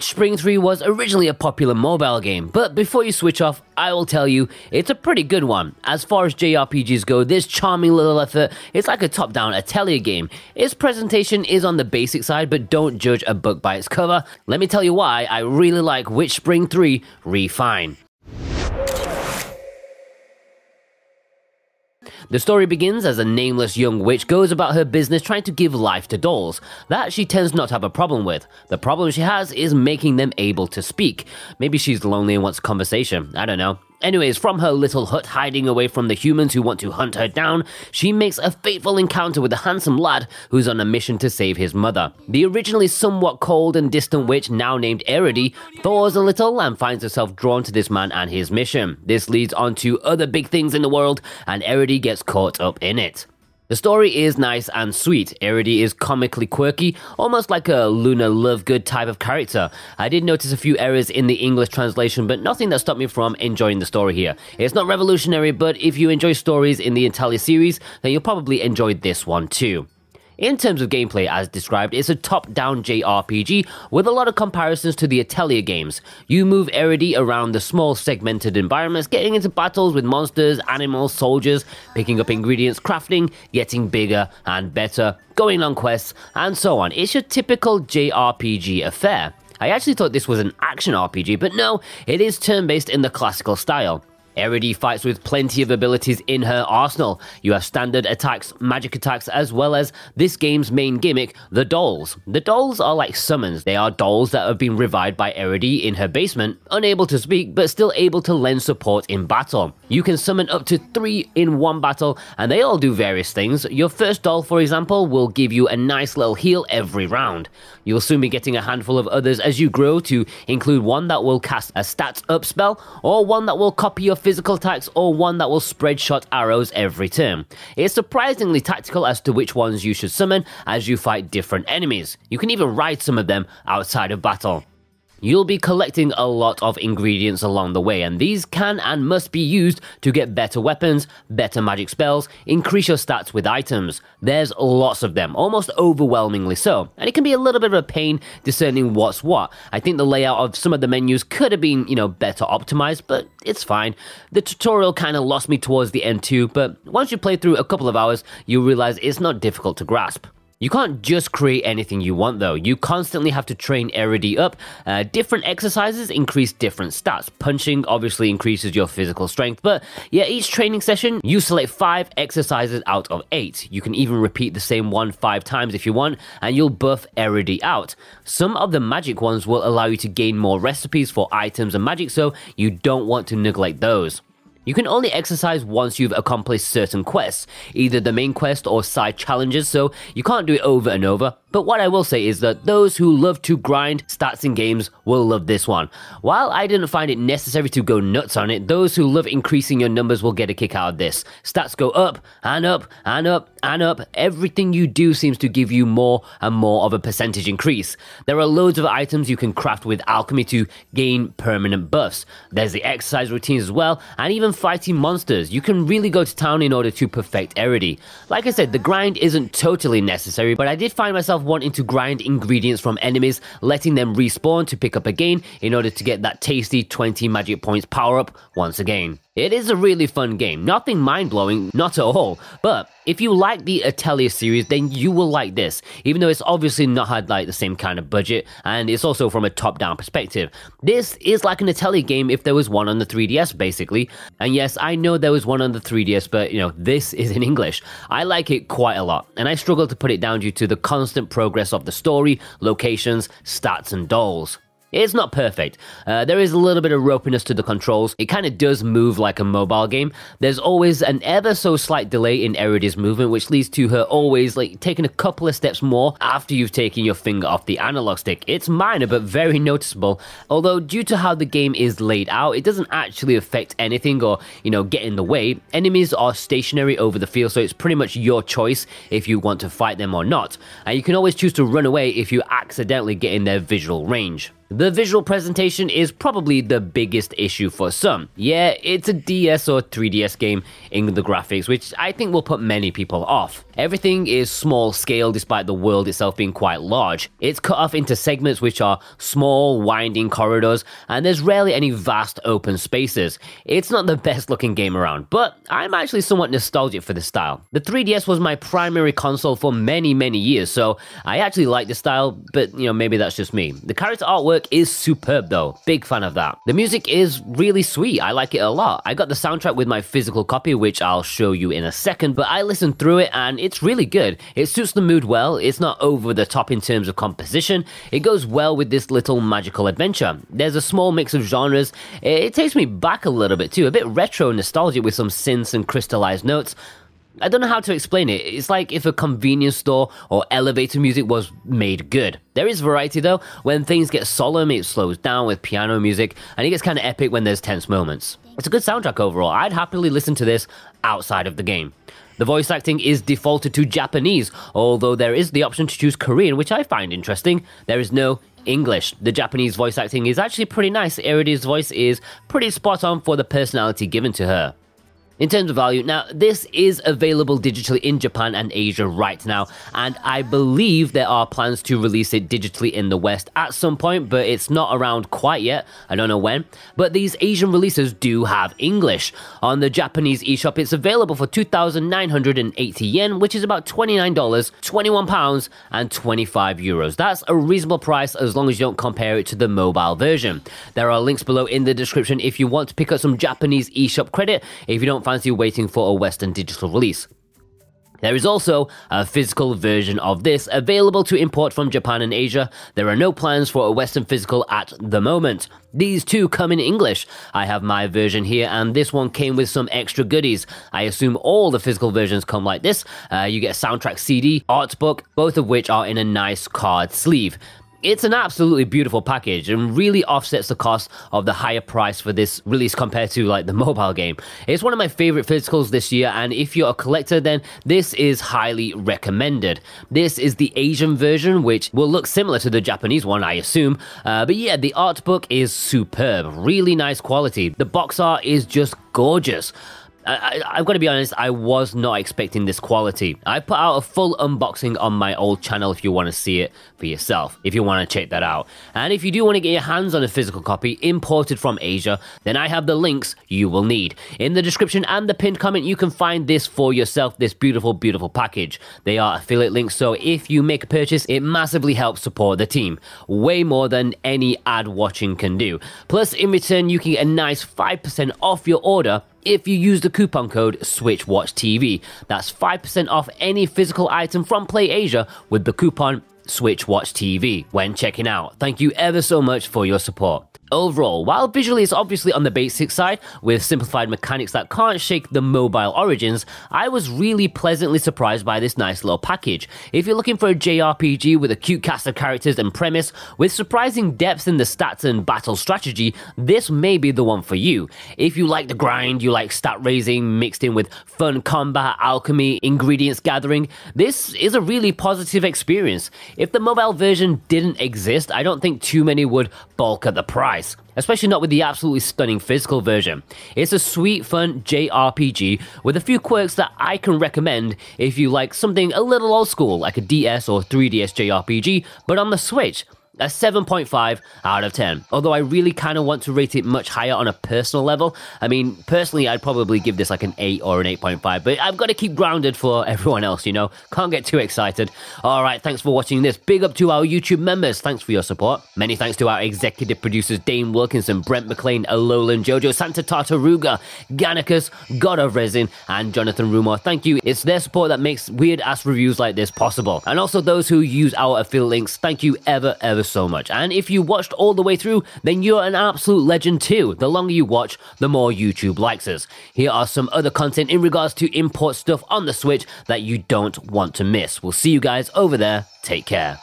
Spring 3 was originally a popular mobile game, but before you switch off, I will tell you, it's a pretty good one. As far as JRPGs go, this charming little effort is like a top-down Atelier game. Its presentation is on the basic side, but don't judge a book by its cover. Let me tell you why I really like Spring 3 Refine. The story begins as a nameless young witch goes about her business trying to give life to dolls. That she tends not to have a problem with. The problem she has is making them able to speak. Maybe she's lonely and wants conversation. I don't know. Anyways, from her little hut hiding away from the humans who want to hunt her down, she makes a fateful encounter with a handsome lad who's on a mission to save his mother. The originally somewhat cold and distant witch, now named Eridi, thaws a little and finds herself drawn to this man and his mission. This leads on to other big things in the world, and Eridi gets gets caught up in it. The story is nice and sweet. Eridi is comically quirky, almost like a Luna Lovegood type of character. I did notice a few errors in the English translation, but nothing that stopped me from enjoying the story here. It's not revolutionary, but if you enjoy stories in the Italia series, then you'll probably enjoy this one too. In terms of gameplay, as described, it's a top-down JRPG with a lot of comparisons to the Atelier games. You move Eridi around the small segmented environments, getting into battles with monsters, animals, soldiers, picking up ingredients, crafting, getting bigger and better, going on quests, and so on. It's your typical JRPG affair. I actually thought this was an action RPG, but no, it is turn-based in the classical style. Eridi fights with plenty of abilities in her arsenal. You have standard attacks, magic attacks, as well as this game's main gimmick, the dolls. The dolls are like summons. They are dolls that have been revived by Eridi in her basement, unable to speak, but still able to lend support in battle. You can summon up to three in one battle, and they all do various things. Your first doll, for example, will give you a nice little heal every round. You'll soon be getting a handful of others as you grow to include one that will cast a stats up spell, or one that will copy your physical attacks or one that will spread shot arrows every turn. It's surprisingly tactical as to which ones you should summon as you fight different enemies. You can even ride some of them outside of battle. You'll be collecting a lot of ingredients along the way, and these can and must be used to get better weapons, better magic spells, increase your stats with items. There's lots of them, almost overwhelmingly so, and it can be a little bit of a pain discerning what's what. I think the layout of some of the menus could have been, you know, better optimized, but it's fine. The tutorial kind of lost me towards the end too, but once you play through a couple of hours, you realize it's not difficult to grasp. You can't just create anything you want though. You constantly have to train everyday up. Uh, different exercises increase different stats. Punching obviously increases your physical strength, but yeah, each training session you select five exercises out of eight. You can even repeat the same one five times if you want, and you'll buff everyday out. Some of the magic ones will allow you to gain more recipes for items and magic, so you don't want to neglect those. You can only exercise once you've accomplished certain quests, either the main quest or side challenges, so you can't do it over and over. But what I will say is that those who love to grind stats in games will love this one. While I didn't find it necessary to go nuts on it, those who love increasing your numbers will get a kick out of this. Stats go up and up and up and up. Everything you do seems to give you more and more of a percentage increase. There are loads of items you can craft with alchemy to gain permanent buffs. There's the exercise routines as well, and even fighting monsters. You can really go to town in order to perfect Erity. Like I said, the grind isn't totally necessary, but I did find myself yourself wanting to grind ingredients from enemies, letting them respawn to pick up again in order to get that tasty 20 magic points power up once again. It is a really fun game, nothing mind blowing, not at all, but if you like the Atelier series, then you will like this, even though it's obviously not had like the same kind of budget, and it's also from a top-down perspective. This is like an Atelier game if there was one on the 3DS, basically. And yes, I know there was one on the 3DS, but you know, this is in English. I like it quite a lot, and I struggle to put it down due to the constant progress of the story, locations, stats, and dolls. It's not perfect. Uh, there is a little bit of ropiness to the controls. It kind of does move like a mobile game. There's always an ever so slight delay in Erida's movement, which leads to her always like taking a couple of steps more after you've taken your finger off the analog stick. It's minor but very noticeable. Although due to how the game is laid out, it doesn't actually affect anything or you know get in the way. Enemies are stationary over the field, so it's pretty much your choice if you want to fight them or not. And you can always choose to run away if you accidentally get in their visual range. The visual presentation is probably the biggest issue for some. Yeah, it's a DS or 3DS game in the graphics, which I think will put many people off. Everything is small scale despite the world itself being quite large. It's cut off into segments which are small, winding corridors, and there's rarely any vast open spaces. It's not the best looking game around, but I'm actually somewhat nostalgic for this style. The 3DS was my primary console for many, many years, so I actually like this style, but you know, maybe that's just me. The character artwork is superb though, big fan of that. The music is really sweet, I like it a lot. I got the soundtrack with my physical copy, which I'll show you in a second, but I listened through it and it it's really good. It suits the mood well, it's not over the top in terms of composition, it goes well with this little magical adventure. There's a small mix of genres, it takes me back a little bit too, a bit retro nostalgia with some synths and crystallized notes, I don't know how to explain it. It's like if a convenience store or elevator music was made good. There is variety though. When things get solemn, it slows down with piano music, and it gets kind of epic when there's tense moments. It's a good soundtrack overall. I'd happily listen to this outside of the game. The voice acting is defaulted to Japanese, although there is the option to choose Korean, which I find interesting. There is no English. The Japanese voice acting is actually pretty nice. Eridi's voice is pretty spot on for the personality given to her. In terms of value, now this is available digitally in Japan and Asia right now, and I believe there are plans to release it digitally in the West at some point, but it's not around quite yet. I don't know when. But these Asian releases do have English. On the Japanese eShop, it's available for 2,980 yen, which is about $29, 21 pounds, and 25 euros. That's a reasonable price as long as you don't compare it to the mobile version. There are links below in the description if you want to pick up some Japanese eShop credit. If you don't fancy waiting for a Western digital release. There is also a physical version of this available to import from Japan and Asia. There are no plans for a Western physical at the moment. These two come in English. I have my version here, and this one came with some extra goodies. I assume all the physical versions come like this. Uh, you get a soundtrack CD, art book, both of which are in a nice card sleeve. It's an absolutely beautiful package and really offsets the cost of the higher price for this release compared to like the mobile game. It's one of my favorite physicals this year and if you're a collector then this is highly recommended. This is the Asian version which will look similar to the Japanese one I assume uh, but yeah the art book is superb, really nice quality. The box art is just gorgeous. I, have got to be honest, I was not expecting this quality. I put out a full unboxing on my old channel if you want to see it for yourself, if you want to check that out. And if you do want to get your hands on a physical copy imported from Asia, then I have the links you will need. In the description and the pinned comment, you can find this for yourself, this beautiful, beautiful package. They are affiliate links, so if you make a purchase, it massively helps support the team, way more than any ad watching can do. Plus, in return, you can get a nice 5% off your order if you use the coupon code SwitchWatchTV. That's 5% off any physical item from PlayAsia with the coupon SwitchWatchTV when checking out. Thank you ever so much for your support. Overall, while visually it's obviously on the basic side, with simplified mechanics that can't shake the mobile origins, I was really pleasantly surprised by this nice little package. If you're looking for a JRPG with a cute cast of characters and premise, with surprising depth in the stats and battle strategy, this may be the one for you. If you like the grind, you like stat raising mixed in with fun combat, alchemy, ingredients gathering, this is a really positive experience. If the mobile version didn't exist, I don't think too many would balk at the price price, especially not with the absolutely stunning physical version. It's a sweet, fun JRPG with a few quirks that I can recommend if you like something a little old school, like a DS or 3DS JRPG, but on the Switch a 7.5 out of 10. Although I really kind of want to rate it much higher on a personal level. I mean, personally, I'd probably give this like an 8 or an 8.5, but I've got to keep grounded for everyone else, you know? Can't get too excited. All right, thanks for watching this. Big up to our YouTube members. Thanks for your support. Many thanks to our executive producers, Dane Wilkinson, Brent McLean, Alolan Jojo, Santa Tartaruga, Ganicus, God of Resin, and Jonathan Rumor. Thank you. It's their support that makes weird ass reviews like this possible. And also those who use our affiliate links. Thank you ever, ever so much. And if you watched all the way through, then you're an absolute legend too. The longer you watch, the more YouTube likes us. Here are some other content in regards to import stuff on the Switch that you don't want to miss. We'll see you guys over there. Take care.